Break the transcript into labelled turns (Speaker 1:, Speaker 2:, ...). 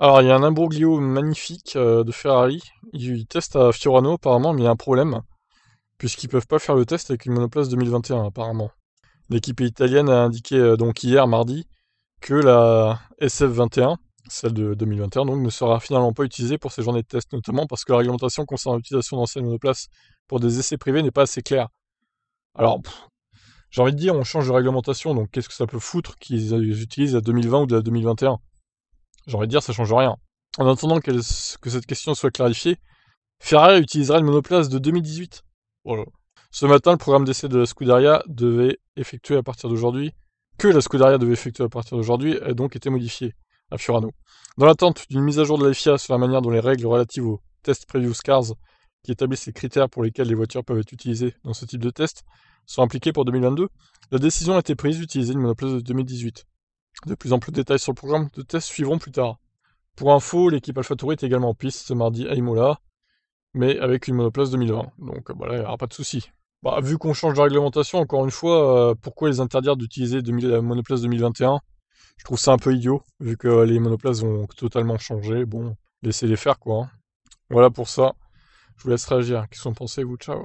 Speaker 1: Alors, il y a un imbroglio magnifique euh, de Ferrari. Ils testent à Fiorano, apparemment, mais il y a un problème. Puisqu'ils peuvent pas faire le test avec une monoplace 2021, apparemment. L'équipe italienne a indiqué euh, donc hier, mardi, que la SF21, celle de 2021, donc, ne sera finalement pas utilisée pour ces journées de test, notamment parce que la réglementation concernant l'utilisation d'anciennes monoplaces pour des essais privés n'est pas assez claire. Alors, j'ai envie de dire, on change de réglementation, donc qu'est-ce que ça peut foutre qu'ils euh, utilisent la 2020 ou de la 2021 j'ai envie de dire, ça change rien. En attendant que cette question soit clarifiée, Ferrari utilisera une monoplace de 2018. Ce matin, le programme d'essai de la Scuderia devait effectuer à partir d'aujourd'hui, que la Scuderia devait effectuer à partir d'aujourd'hui, a donc été modifié à Furano. Dans l'attente d'une mise à jour de la FIA sur la manière dont les règles relatives aux tests preview cars, qui établissent les critères pour lesquels les voitures peuvent être utilisées dans ce type de test, sont appliquées pour 2022, la décision a été prise d'utiliser une monoplace de 2018. De plus en de détails sur le programme de test suivront plus tard. Pour info, l'équipe Alpha est également en piste ce mardi à Imola, mais avec une monoplace 2020, donc euh, voilà, il n'y aura pas de souci. Bah, vu qu'on change de réglementation, encore une fois, euh, pourquoi les interdire d'utiliser la monoplace 2021 Je trouve ça un peu idiot, vu que euh, les monoplaces ont totalement changé. Bon, laissez-les faire, quoi. Hein. Voilà pour ça. Je vous laisse réagir. Qu'est-ce que vous pensez, vous Ciao